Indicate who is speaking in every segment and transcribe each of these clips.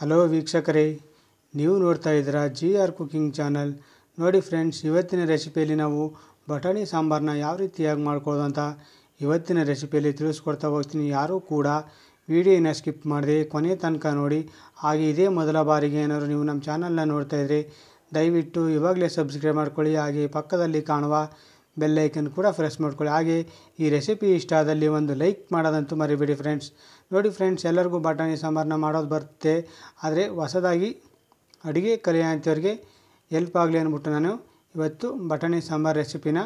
Speaker 1: hello ವೀಕ್ಷಕರೇ ನೀವು ನೋಡ್ತಾ ಇದ್ದೀರಾ ಜಿ ಆರ್ ಕುಕಿಂಗ್ ಚಾನಲ್ ನೋಡಿ ಫ್ರೆಂಡ್ಸ್ ಇವತ್ತಿನ ರೆಸಿಪಿಯಲ್ಲಿ ನಾವು ಬಟಾಣಿ ಸಾಂಬಾರನ್ನ ಯಾವ ರೀತಿಯಾಗಿ ಮಾಡ್ಕೊಳ್ಳೋದು ಅಂತ ಇವತ್ತಿನ ರೆಸಿಪಿಯಲ್ಲಿ ತಿಳಿಸ್ಕೊಡ್ತಾ ಹೋಗ್ತೀನಿ ಯಾರೂ ಕೂಡ ವಿಡಿಯೋನ ಸ್ಕಿಪ್ ಮಾಡಿದೆ ಕೊನೆ ತನಕ ನೋಡಿ ಹಾಗೆ ಇದೇ ಮೊದಲ ಬಾರಿಗೆ ಏನಾದರೂ ನೀವು ನಮ್ಮ ಚಾನಲ್ನ ನೋಡ್ತಾ ಇದ್ದರೆ ದಯವಿಟ್ಟು ಇವಾಗಲೇ ಸಬ್ಸ್ಕ್ರೈಬ್ ಮಾಡ್ಕೊಳ್ಳಿ ಹಾಗೆ ಪಕ್ಕದಲ್ಲಿ ಕಾಣುವ ಬೆಲ್ಲೈಕನ್ ಕೂಡ ಫ್ರೆಶ್ ಮಾಡ್ಕೊಳ್ಳಿ ಹಾಗೆ ಈ ರೆಸಿಪಿ ಇಷ್ಟ ಆದಲ್ಲಿ ಒಂದು ಲೈಕ್ ಮಾಡೋದಂತೂ ಮರಿಬೇಡಿ ಫ್ರೆಂಡ್ಸ್ ನೋಡಿ ಫ್ರೆಂಡ್ಸ್ ಎಲ್ಲರಿಗೂ ಬಟಾಣಿ ಸಾಂಬಾರನ್ನ ಮಾಡೋದು ಬರುತ್ತೆ ಆದರೆ ಹೊಸದಾಗಿ ಅಡುಗೆ ಕಲಿಯೋಂಥವ್ರಿಗೆ ಎಲ್ಪ್ ಆಗಲಿ ಅಂದ್ಬಿಟ್ಟು ನಾನು ಇವತ್ತು ಬಟಾಣಿ ಸಾಂಬಾರು ರೆಸಿಪಿನ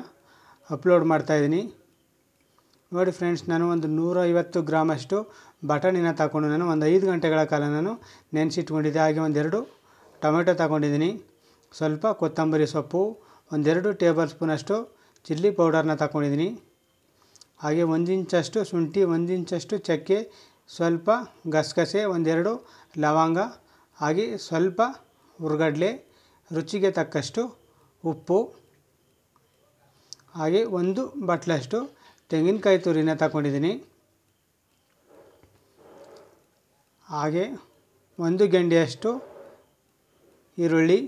Speaker 1: ಅಪ್ಲೋಡ್ ಮಾಡ್ತಾಯಿದ್ದೀನಿ ನೋಡಿ ಫ್ರೆಂಡ್ಸ್ ನಾನು ಒಂದು ನೂರ ಐವತ್ತು ಗ್ರಾಮಷ್ಟು ಬಟಾಣಿನ ತಗೊಂಡು ನಾನು ಒಂದು ಐದು ಗಂಟೆಗಳ ಕಾಲ ನಾನು ನೆನೆಸಿಟ್ಕೊಂಡಿದ್ದೆ ಹಾಗೆ ಒಂದೆರಡು ಟೊಮೆಟೊ ತಗೊಂಡಿದ್ದೀನಿ ಸ್ವಲ್ಪ ಕೊತ್ತಂಬರಿ ಸೊಪ್ಪು ಒಂದೆರಡು ಟೇಬಲ್ ಸ್ಪೂನಷ್ಟು ಚಿಲ್ಲಿ ಪೌಡರ್ನ ತಗೊಂಡಿದ್ದೀನಿ ಹಾಗೆ ಒಂದಿಂಚಷ್ಟು ಇಂಚಷ್ಟು ಶುಂಠಿ ಒಂದಿಂಚಷ್ಟು ಇಂಚಷ್ಟು ಚಕ್ಕೆ ಸ್ವಲ್ಪ ಗಸಗಸೆ ಒಂದೆರಡು ಲವಂಗ ಹಾಗೆ ಸ್ವಲ್ಪ ಹುರ್ಗಡ್ಲೆ ರುಚಿಗೆ ತಕ್ಕಷ್ಟು ಉಪ್ಪು ಹಾಗೆ ಒಂದು ಬಟ್ಲಷ್ಟು ತೆಂಗಿನಕಾಯಿ ತುರಿನ ತಗೊಂಡಿದ್ದೀನಿ ಹಾಗೆ ಒಂದು ಗೆಂಡೆಯಷ್ಟು ಈರುಳ್ಳಿ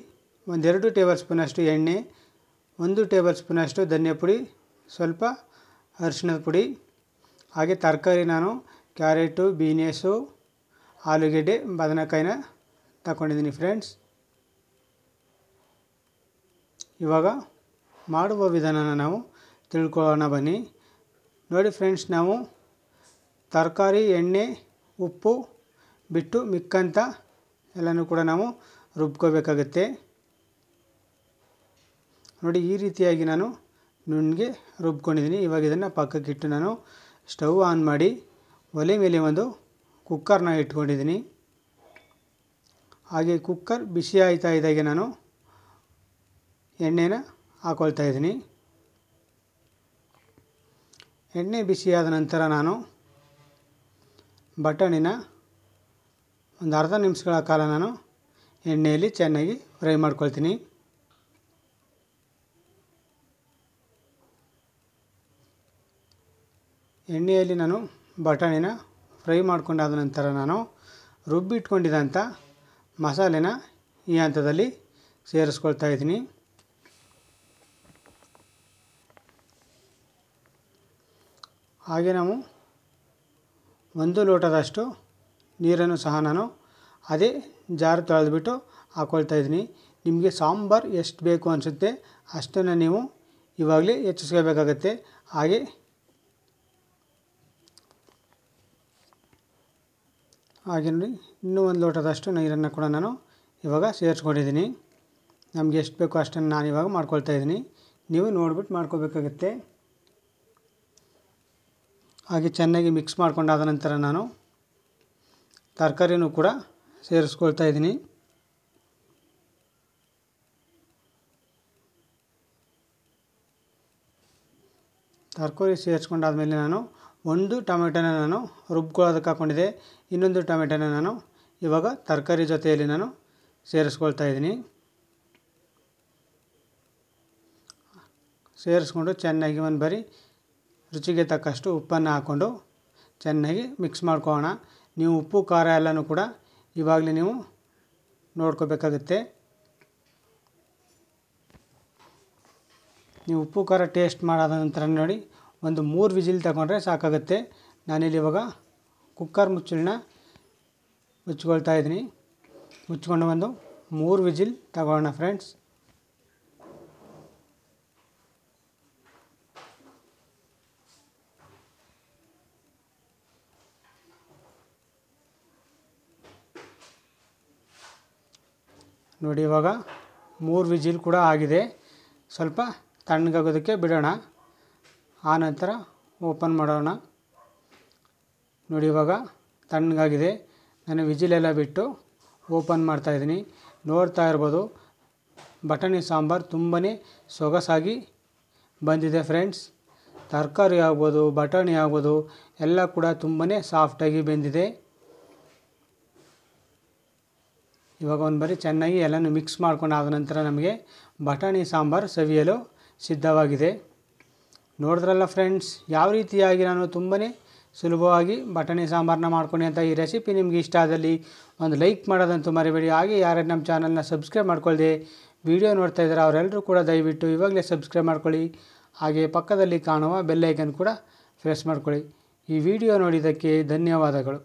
Speaker 1: ಒಂದೆರಡು ಟೇಬಲ್ ಸ್ಪೂನಷ್ಟು ಎಣ್ಣೆ ಒಂದು ಟೇಬಲ್ ಸ್ಪೂನಷ್ಟು ಧನಿಯಾ ಪುಡಿ ಸ್ವಲ್ಪ ಅರಿಶಿಣದ ಪುಡಿ ಹಾಗೆ ತರಕಾರಿ ನಾನು ಕ್ಯಾರೆಟು ಬೀನಿಯಸು ಆಲೂಗೆಡ್ಡೆ ಬದನೆಕಾಯಿನ ತಗೊಂಡಿದ್ದೀನಿ ಫ್ರೆಂಡ್ಸ್ ಇವಾಗ ಮಾಡುವ ವಿಧಾನನ ನಾವು ತಿಳ್ಕೊಳ್ಳೋಣ ಬನ್ನಿ ನೋಡಿ ಫ್ರೆಂಡ್ಸ್ ನಾವು ತರಕಾರಿ ಎಣ್ಣೆ ಉಪ್ಪು ಬಿಟ್ಟು ಮಿಕ್ಕಂತ ಎಲ್ಲನೂ ಕೂಡ ನಾವು ರುಬ್ಕೋಬೇಕಾಗತ್ತೆ ನೋಡಿ ಈ ರೀತಿಯಾಗಿ ನಾನು ನುಣ್ಣಗೆ ರುಬ್ಕೊಂಡಿದ್ದೀನಿ ಇವಾಗ ಇದನ್ನು ಪಕ್ಕಕ್ಕಿಟ್ಟು ನಾನು ಸ್ಟವ್ ಆನ್ ಮಾಡಿ ಒಲೆ ಮೇಲೆ ಒಂದು ಕುಕ್ಕರ್ನ ಇಟ್ಕೊಂಡಿದ್ದೀನಿ ಹಾಗೆ ಕುಕ್ಕರ್ ಬಿಸಿ ಆಯ್ತಾ ಇದ್ದಾಗೆ ನಾನು ಎಣ್ಣೆನ ಹಾಕೊಳ್ತಾ ಇದ್ದೀನಿ ಎಣ್ಣೆ ಬಿಸಿಯಾದ ನಂತರ ನಾನು ಬಟಾಣಿನ ಒಂದು ಅರ್ಧ ನಿಮಿಷಗಳ ಕಾಲ ನಾನು ಎಣ್ಣೆಯಲ್ಲಿ ಚೆನ್ನಾಗಿ ಫ್ರೈ ಮಾಡ್ಕೊಳ್ತೀನಿ ಎಣ್ಣೆಯಲ್ಲಿ ನಾನು ಬಟಾಣಿನ ಫ್ರೈ ಮಾಡಿಕೊಂಡಾದ ನಂತರ ನಾನು ರುಬ್ಬಿಟ್ಕೊಂಡಿದ್ದಂಥ ಮಸಾಲೆನ ಈ ಹಂತದಲ್ಲಿ ಸೇರಿಸ್ಕೊಳ್ತಾ ಇದ್ದೀನಿ ಹಾಗೆ ನಾವು ಒಂದು ಲೋಟದಷ್ಟು ನೀರನ್ನು ಸಹ ನಾನು ಅದೇ ಜಾರು ತೊಳೆದುಬಿಟ್ಟು ಹಾಕ್ಕೊಳ್ತಾ ಇದ್ದೀನಿ ನಿಮಗೆ ಸಾಂಬಾರು ಎಷ್ಟು ಬೇಕು ಅನಿಸುತ್ತೆ ಅಷ್ಟನ್ನು ನೀವು ಇವಾಗಲೇ ಹೆಚ್ಚಿಸ್ಕೋಬೇಕಾಗತ್ತೆ ಹಾಗೆ ಹಾಗೇನು ಇನ್ನೂ ಒಂದು ಲೋಟದಷ್ಟು ನೀರನ್ನು ಕೂಡ ನಾನು ಇವಾಗ ಸೇರಿಸ್ಕೊಂಡಿದ್ದೀನಿ ನಮಗೆ ಎಷ್ಟು ಬೇಕೋ ಅಷ್ಟನ್ನು ನಾನು ಇವಾಗ ಮಾಡ್ಕೊಳ್ತಾ ಇದ್ದೀನಿ ನೀವು ನೋಡ್ಬಿಟ್ಟು ಮಾಡ್ಕೋಬೇಕಾಗುತ್ತೆ ಹಾಗೆ ಚೆನ್ನಾಗಿ ಮಿಕ್ಸ್ ಮಾಡ್ಕೊಂಡಾದ ನಂತರ ನಾನು ತರಕಾರಿನೂ ಕೂಡ ಸೇರಿಸ್ಕೊಳ್ತಾ ಇದ್ದೀನಿ ತರಕಾರಿ ಮೇಲೆ ನಾನು ಒಂದು ಟೊಮೆಟೊನ ನಾನು ರುಬ್ಕೊಳ್ಳೋದಕ್ಕೆ ಹಾಕ್ಕೊಂಡಿದ್ದೆ ಇನ್ನೊಂದು ಟೊಮೆಟೊನ ನಾನು ಇವಾಗ ತರಕಾರಿ ಜೊತೆಯಲ್ಲಿ ನಾನು ಸೇರಿಸ್ಕೊಳ್ತಾ ಇದ್ದೀನಿ ಸೇರಿಸ್ಕೊಂಡು ಚೆನ್ನಾಗಿ ಒಂದು ಬಾರಿ ರುಚಿಗೆ ತಕ್ಕಷ್ಟು ಉಪ್ಪನ್ನು ಹಾಕ್ಕೊಂಡು ಚೆನ್ನಾಗಿ ಮಿಕ್ಸ್ ಮಾಡ್ಕೊಳ್ಳೋಣ ನೀವು ಉಪ್ಪು ಖಾರ ಎಲ್ಲನೂ ಕೂಡ ಇವಾಗಲೇ ನೀವು ನೋಡ್ಕೋಬೇಕಾಗುತ್ತೆ ನೀವು ಉಪ್ಪು ಖಾರ ಟೇಸ್ಟ್ ಮಾಡಾದ ನಂತರ ನೋಡಿ ಒಂದು ಮೂರು ವಿಜಿಲ್ ತಗೊಂಡ್ರೆ ಸಾಕಾಗುತ್ತೆ ನಾನಿಲ್ಲಿ ಇವಾಗ ಕುಕ್ಕರ್ ಮುಚ್ಚಳನ ಮುಚ್ಕೊಳ್ತಾ ಇದ್ದೀನಿ ಮುಚ್ಕೊಂಡು ಒಂದು ಮೂರು ವಿಜಿಲ್ ತಗೋಣ ಫ್ರೆಂಡ್ಸ್ ನೋಡಿ ಇವಾಗ ಮೂರು ವಿಜಿಲ್ ಕೂಡ ಆಗಿದೆ ಸ್ವಲ್ಪ ತಣ್ಣಗಾಗೋದಕ್ಕೆ ಬಿಡೋಣ ಆನಂತರ ಓಪನ್ ಮಾಡೋಣ ನೋಡಿ ಇವಾಗ ತಣ್ಣಗಾಗಿದೆ ನಾನು ವಿಜಿಲೆಲ್ಲ ಬಿಟ್ಟು ಓಪನ್ ಮಾಡ್ತಾಯಿದ್ದೀನಿ ನೋಡ್ತಾ ಇರ್ಬೋದು ಬಟಾಣಿ ಸಾಂಬಾರು ತುಂಬಾ ಸೊಗಸಾಗಿ ಬಂದಿದೆ ಫ್ರೆಂಡ್ಸ್ ತರಕಾರಿ ಆಗ್ಬೋದು ಬಟಾಣಿ ಆಗ್ಬೋದು ಎಲ್ಲ ಕೂಡ ತುಂಬಾ ಸಾಫ್ಟಾಗಿ ಬೆಂದಿದೆ ಇವಾಗ ಒಂದು ಬಾರಿ ಚೆನ್ನಾಗಿ ಎಲ್ಲನೂ ಮಿಕ್ಸ್ ಮಾಡ್ಕೊಂಡು ಆದ ನಂತರ ನಮಗೆ ಬಟಾಣಿ ಸಾಂಬಾರು ಸವಿಯಲು ಸಿದ್ಧವಾಗಿದೆ ನೋಡಿದ್ರಲ್ಲ ಫ್ರೆಂಡ್ಸ್ ಯಾವ ರೀತಿಯಾಗಿ ನಾನು ತುಂಬನೇ ಸುಲಭವಾಗಿ ಬಟಾಣಿ ಸಾಂಬಾರನ್ನ ಮಾಡ್ಕೊಂಡೆ ಅಂತ ಈ ರೆಸಿಪಿ ನಿಮಗೆ ಇಷ್ಟ ಆದಲ್ಲಿ ಒಂದು ಲೈಕ್ ಮಾಡೋದಂತೂ ಮರಿಬೇಡಿ ಹಾಗೆ ಯಾರು ನಮ್ಮ ಚಾನಲ್ನ ಸಬ್ಸ್ಕ್ರೈಬ್ ಮಾಡ್ಕೊಳ್ಳ್ದೆ ವಿಡಿಯೋ ನೋಡ್ತಾ ಇದ್ದಾರೆ ಅವರೆಲ್ಲರೂ ಕೂಡ ದಯವಿಟ್ಟು ಇವಾಗಲೇ ಸಬ್ಸ್ಕ್ರೈಬ್ ಮಾಡ್ಕೊಳ್ಳಿ ಹಾಗೆ ಪಕ್ಕದಲ್ಲಿ ಕಾಣುವ ಬೆಲ್ಲೈಕನ್ ಕೂಡ ಪ್ರೆಸ್ ಮಾಡ್ಕೊಳ್ಳಿ ಈ ವಿಡಿಯೋ ನೋಡಿದ್ದಕ್ಕೆ ಧನ್ಯವಾದಗಳು